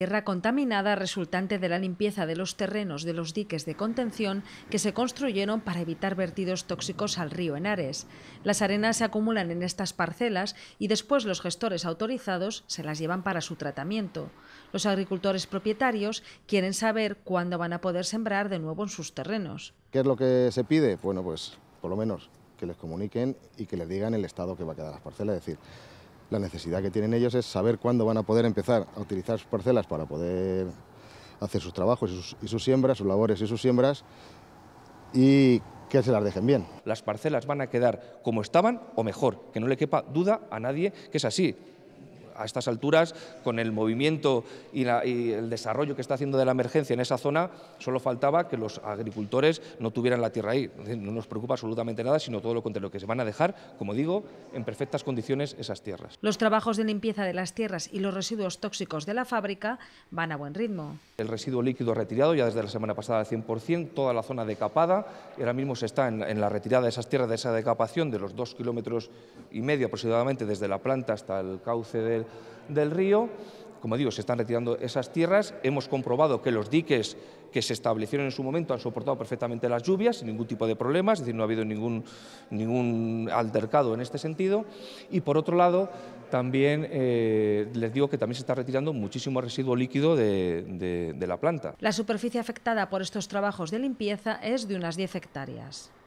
Tierra contaminada resultante de la limpieza de los terrenos de los diques de contención que se construyeron para evitar vertidos tóxicos al río Henares. Las arenas se acumulan en estas parcelas y después los gestores autorizados se las llevan para su tratamiento. Los agricultores propietarios quieren saber cuándo van a poder sembrar de nuevo en sus terrenos. ¿Qué es lo que se pide? Bueno, pues por lo menos que les comuniquen y que les digan el estado que va a quedar las parcelas, decir, la necesidad que tienen ellos es saber cuándo van a poder empezar a utilizar sus parcelas para poder hacer sus trabajos y sus, siembras, sus labores y sus siembras, y que se las dejen bien. Las parcelas van a quedar como estaban o mejor, que no le quepa duda a nadie que es así a estas alturas, con el movimiento y, el desarrollo que está haciendo de la emergencia en esa zona, solo faltaba que los agricultores no tuvieran la tierra ahí. No nos preocupa absolutamente nada, sino todo lo contrario, que se van a dejar, como digo, en perfectas condiciones esas tierras. Los trabajos de limpieza de las tierras y los residuos tóxicos de la fábrica van a buen ritmo. El residuo líquido retirado ya desde la semana pasada al 100%, toda la zona decapada, ahora mismo se está en, en la retirada de esas tierras, de esa decapación de los dos kilómetros y medio aproximadamente desde la planta hasta el cauce del, del río. Como digo, se están retirando esas tierras. Hemos comprobado que los diques que se establecieron en su momento han soportado perfectamente las lluvias sin ningún tipo de problemas, es decir, no ha habido ningún, ningún altercado en este sentido. Y por otro lado, también eh, les digo que también se está retirando muchísimo residuo líquido de, de la planta. La superficie afectada por estos trabajos de limpieza es de unas 10 hectáreas.